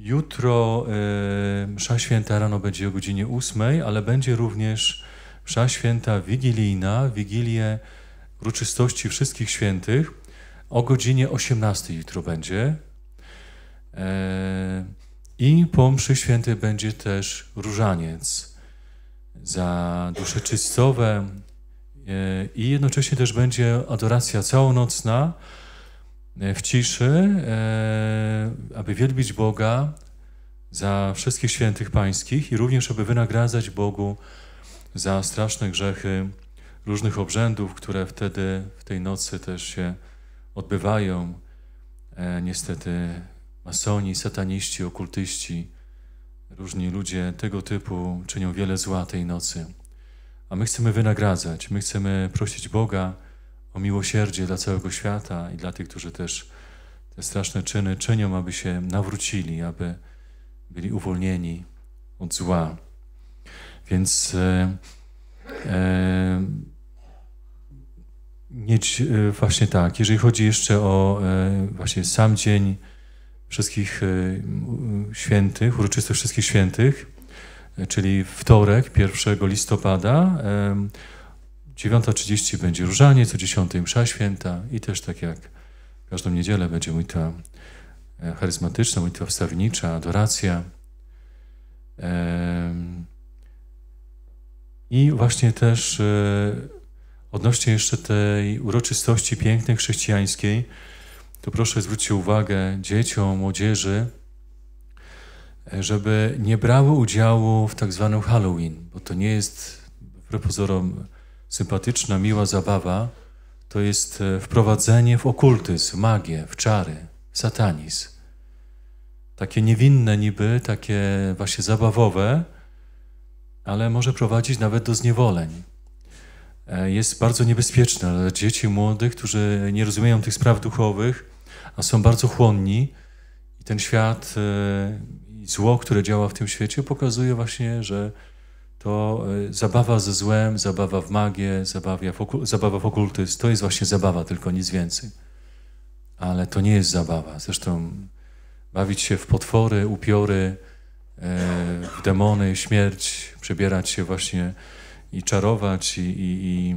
Jutro y, msza święta rano będzie o godzinie 8, ale będzie również msza święta wigilijna, wigilię uroczystości wszystkich świętych o godzinie 18 jutro będzie. E, I po mszy świętej będzie też różaniec za dusze czystowe e, i jednocześnie też będzie adoracja całonocna, E, w ciszy, e, aby wielbić Boga za wszystkich świętych pańskich i również, aby wynagradzać Bogu za straszne grzechy różnych obrzędów, które wtedy, w tej nocy też się odbywają. E, niestety masoni, sataniści, okultyści, różni ludzie tego typu czynią wiele zła tej nocy. A my chcemy wynagradzać, my chcemy prosić Boga, o miłosierdzie dla całego świata i dla tych, którzy też te straszne czyny czynią, aby się nawrócili, aby byli uwolnieni od zła. Więc e, e, nie, e, właśnie tak, jeżeli chodzi jeszcze o e, właśnie sam dzień wszystkich e, świętych, uroczystych wszystkich świętych, czyli wtorek, 1 listopada, 9.30 będzie różanie, co 10.00 msza święta i też tak jak każdą niedzielę będzie modlitwa e, charyzmatyczna, modlitwa wstawnicza, adoracja. I właśnie też e, odnośnie jeszcze tej uroczystości pięknej chrześcijańskiej, to proszę zwróćcie uwagę dzieciom, młodzieży, e, żeby nie brały udziału w tak zwanym Halloween, bo to nie jest wbrew pozorom sympatyczna, miła zabawa to jest e, wprowadzenie w okultyzm, magię, w czary, w satanizm. Takie niewinne niby, takie właśnie zabawowe, ale może prowadzić nawet do zniewoleń. E, jest bardzo niebezpieczne dla dzieci młodych, którzy nie rozumieją tych spraw duchowych, a są bardzo chłonni. I ten świat e, i zło, które działa w tym świecie, pokazuje właśnie, że to y, zabawa ze złem, zabawa w magię, zabawa w, okul zabawa w okultyzm, to jest właśnie zabawa, tylko nic więcej. Ale to nie jest zabawa. Zresztą bawić się w potwory, upiory, e, w demony, śmierć, przebierać się właśnie i czarować i, i,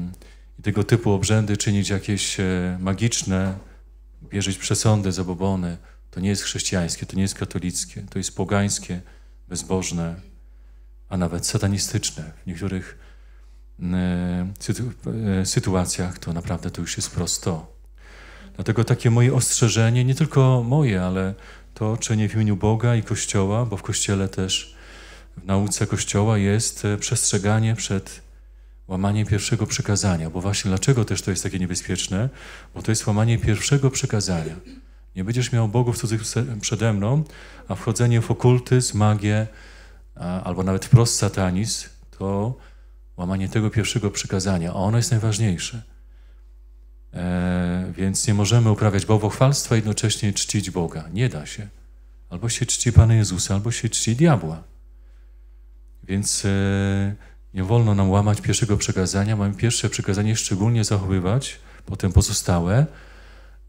i tego typu obrzędy, czynić jakieś e, magiczne, bierzeć przesądy, zabobony. To nie jest chrześcijańskie, to nie jest katolickie, to jest pogańskie, bezbożne, a nawet satanistyczne. W niektórych mm, e, sytuacjach to naprawdę to już jest prosto. Dlatego takie moje ostrzeżenie, nie tylko moje, ale to czynię w imieniu Boga i Kościoła, bo w Kościele też w nauce Kościoła jest e, przestrzeganie przed łamaniem pierwszego przykazania. Bo właśnie dlaczego też to jest takie niebezpieczne? Bo to jest łamanie pierwszego przykazania. Nie będziesz miał bogów cudzych przede mną, a wchodzenie w okultyzm, magię, albo nawet wprost satanizm, to łamanie tego pierwszego przykazania, a ono jest najważniejsze. E, więc nie możemy uprawiać bałwochwalstwa i jednocześnie czcić Boga. Nie da się. Albo się czci Pana Jezusa, albo się czci diabła. Więc e, nie wolno nam łamać pierwszego przekazania. Mamy pierwsze przekazanie szczególnie zachowywać, potem pozostałe,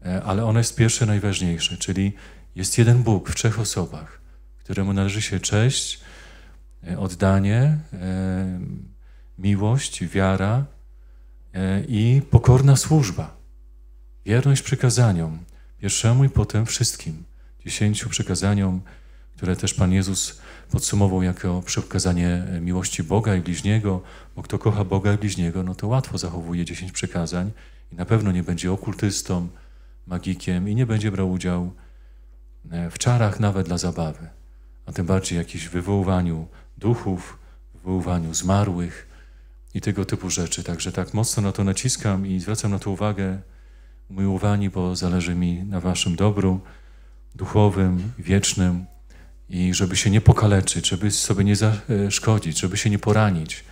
e, ale ono jest pierwsze najważniejsze, czyli jest jeden Bóg w trzech osobach, któremu należy się cześć, E, oddanie, e, miłość, wiara e, i pokorna służba. Wierność przykazaniom, pierwszemu i potem wszystkim. Dziesięciu przykazaniom, które też Pan Jezus podsumował jako przekazanie miłości Boga i bliźniego, bo kto kocha Boga i bliźniego, no to łatwo zachowuje dziesięć przekazań i na pewno nie będzie okultystą, magikiem i nie będzie brał udziału w czarach nawet dla zabawy a tym bardziej jakimś wywoływaniu duchów, wywoływaniu zmarłych i tego typu rzeczy. Także tak mocno na to naciskam i zwracam na to uwagę, umiłowani, bo zależy mi na waszym dobru duchowym, wiecznym i żeby się nie pokaleczyć, żeby sobie nie zaszkodzić, e, żeby się nie poranić,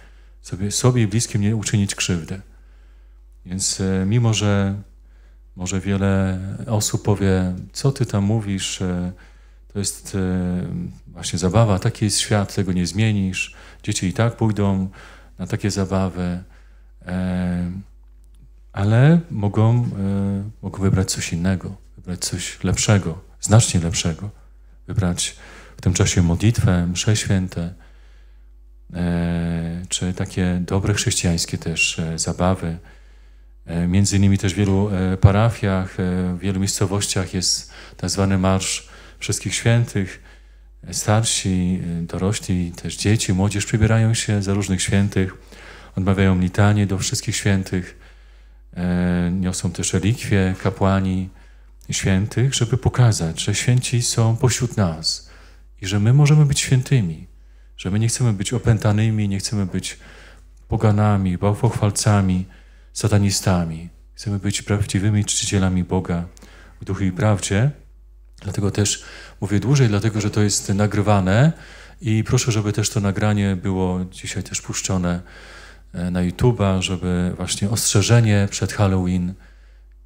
sobie, sobie i bliskim nie uczynić krzywdy. Więc e, mimo, że może wiele osób powie, co ty tam mówisz, e, to jest e, właśnie zabawa, taki jest świat, tego nie zmienisz. Dzieci i tak pójdą na takie zabawy, e, ale mogą, e, mogą wybrać coś innego, wybrać coś lepszego, znacznie lepszego. Wybrać w tym czasie modlitwę, msze święte, czy takie dobre chrześcijańskie też zabawy. Między innymi też w wielu parafiach, w wielu miejscowościach jest tak zwany marsz wszystkich świętych. Starsi, dorośli, też dzieci, młodzież przybierają się za różnych świętych, odmawiają litanie do wszystkich świętych, e, niosą też relikwie kapłani świętych, żeby pokazać, że święci są pośród nas i że my możemy być świętymi, że my nie chcemy być opętanymi, nie chcemy być poganami, bałwochwalcami, satanistami. Chcemy być prawdziwymi czcicielami Boga w duchu i prawdzie, Dlatego też mówię dłużej, dlatego że to jest nagrywane i proszę, żeby też to nagranie było dzisiaj też puszczone e, na YouTube'a, żeby właśnie ostrzeżenie przed Halloween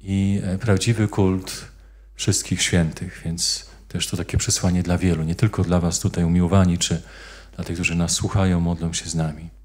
i e, prawdziwy kult wszystkich świętych, więc też to takie przesłanie dla wielu, nie tylko dla was tutaj umiłowani, czy dla tych, którzy nas słuchają, modlą się z nami.